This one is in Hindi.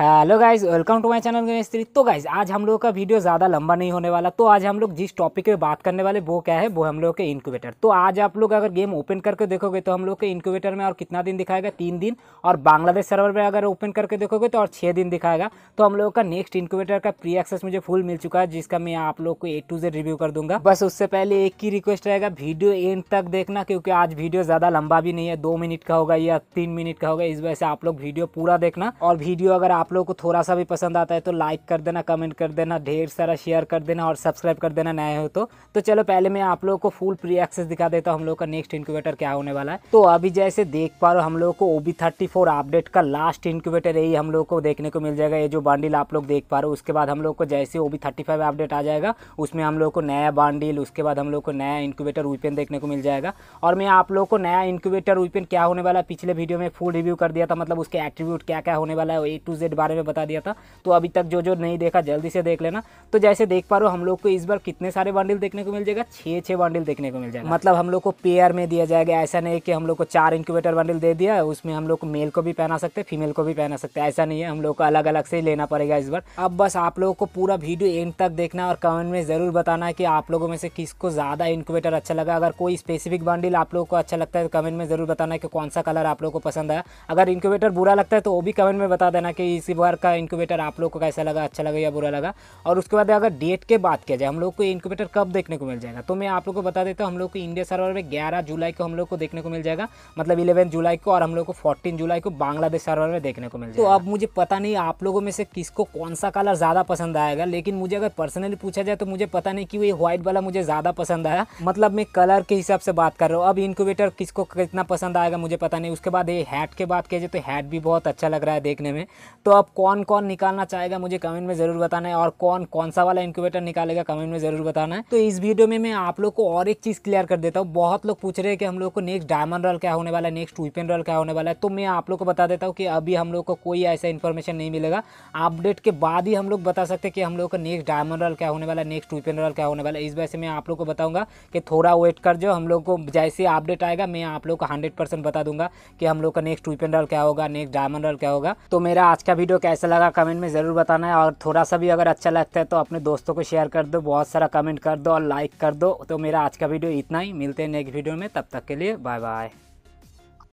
hello guys welcome to my channel Ganesh तो गाइज आज हम लोग का वीडियो ज़्यादा लंबा नहीं होने वाला तो आज हम लोग जिस टॉपिक पे बात करने वाले वो क्या है वो हम लोग के इनक्यूबेटर तो आज आप लोग अगर गेम ओपन करके देखोगे तो हम लोग के इनक्यूबेटर में और कितना दिन दिखाएगा तीन दिन और बांग्लादेश सर्वर में अगर ओपन करके देखोगे तो और छः दिन दिखाएगा तो हम लोग का नेक्स्ट इनक्यूबेटर का प्री एक्सेस मुझे फुल मिल चुका है जिसका मैं आप लोग को ए टू जेड रिव्यू कर दूंगा बस उससे पहले एक ही रिक्वेस्ट रहेगा वीडियो एंड तक देखना क्योंकि आज वीडियो ज़्यादा लंबा भी नहीं है दो मिनट का होगा या तीन मिनट का होगा इस वजह से आप लोग वीडियो पूरा देखना और वीडियो अगर आप आप लोगों को थोड़ा सा भी पसंद आता है तो लाइक कर देना कमेंट कर देना ढेर सारा शेयर कर देना और सब्सक्राइब कर देना नया हो तो तो चलो पहले मैं आप लोगों को फुल प्री एक्सेस दिखा देता हूँ हम लोग का नेक्स्ट इंक्यूबेटर क्या होने वाला है तो अभी जैसे देख पा रहे हो हम लोग को ओ थर्टी फोर अपडेट का लास्ट इंक्यूबेटर यही हम लोग को देखने को मिल जाएगा ये जो बांडिल आप लोग देख पा रहे हो उसके बाद हम लोग को जैसे ओ थर्टी फाइव अपडेट आ जाएगा उसमें हम लोग को नया बांडिल उसके बाद हम लोग को नया इंक्यूबेटर वीपेन देखने को मिल जाएगा और मैं आप लोग को नया इंक्यूबेटर वीपेन क्या होने वाला है पिछले वीडियो में फुल रिव्यू कर दिया था मतलब उसके एट्रीब्यूट क्या क्या होने वाला है ए टू जेड बारे में बता दिया था तो अभी तक जो जो नहीं देखा जल्दी से देख लेना तो जैसे देख पा रहे हो हम लोग को इस बार कितने सारे बंडल देखने को मिल जाएगा छः छः बंडल देखने को मिल जाएगा मतलब हम लोग को पेयर में दिया जाएगा ऐसा नहीं कि हम लोग को चार इंक्यूबेटर बंडल दे दिया उसमें हम लोग को मेल को भी पहना सकते हैं फीमेल को भी पहना सकते हैं ऐसा नहीं है हम लोग को अलग अलग से लेना पड़ेगा इस बार अब बस आप लोगों को पूरा वीडियो एंड तक देखना और कमेंट में ज़रूर बताना कि आप लोगों में से किसको ज़्यादा इंक्यूबेटर अच्छा लगा अगर कोई स्पेसिफिक बंडल आप लोगों को अच्छा लगता है तो कमेंट में ज़रूर बताना कि कौन सा कलर आप लोगों को पसंद आया अगर इंक्यूबेटर बुरा लगता है तो वो भी कमेंट में बता देना कि इस इसी का इंक्यूबेटर आप लोग को कैसा लगा अच्छा लगा या बुरा लगा और उसके बाद अगर डेट के बात किया जाए हम लोग को इंक्यूबेटर कब देखने को मिल जाएगा तो मैं आप लोग को बता देता हूँ हम लोग को इंडिया सर्वर में ग्यारह जुलाई को हम लोग को देखने को मिल जाएगा मतलब इलेवन जुलाई को और हम लोग को फोर्टीन जुलाई को बांग्लादेश सर्वर में देखने को मिल जाए तो अब मुझे पता नहीं आप लोगों में से किसको कौन सा कलर ज़्यादा पसंद आएगा लेकिन मुझे अगर पर्सनली पूछा जाए तो मुझे पता नहीं कि वो व्हाइट वाला मुझे ज़्यादा पसंद आया मतलब मैं कलर के हिसाब से बात कर रहा हूँ अब इंक्यूबेटर किसको कितना पसंद आएगा मुझे पता नहीं उसके बाद ये हैट के बात किया जाए तो हैट भी बहुत अच्छा लग रहा है देखने में तो आप कौन कौन निकालना चाहेगा मुझे कमेंट में ज़रूर बताना है और कौन कौन सा वाला इंक्यूबेटर निकालेगा कमेंट में ज़रूर बताना है तो इस वीडियो में मैं आप लोग को और एक चीज़ क्लियर कर देता हूँ बहुत लोग पूछ रहे हैं कि हम लोग को नेक्स्ट डायमंड रॉल क्या होने वाला है नेक्स्ट वीपेन रॉल क्या होने वाला है तो मैं आप लोग को बता देता हूँ कि अभी हम लोग को कोई ऐसा इन्फॉर्मेशन नहीं मिलेगा अपडेट के बाद ही हम लोग बता सकते हैं कि हम लोग का नेक्स्ट डायमंड रॉल क्या होने वाला है नेक्स्ट वीपेन रॉल क्या होने वाला है इस वजह से मैं आप लोग को बताऊंगा कि थोड़ा वेट कर जो हम लोग को जैसे अपडेट आएगा मैं आप लोग को हंड्रेड बता दूंगा कि हम लोग का नेक्स्ट वीपेन रॉल क्या होगा नेक्स्ट डायमंड रॉल क्या होगा तो मेरा आज का वीडियो कैसा लगा कमेंट में ज़रूर बताना है और थोड़ा सा भी अगर अच्छा लगता है तो अपने दोस्तों को शेयर कर दो बहुत सारा कमेंट कर दो और लाइक कर दो तो मेरा आज का वीडियो इतना ही मिलते हैं नेक्स्ट वीडियो में तब तक के लिए बाय बाय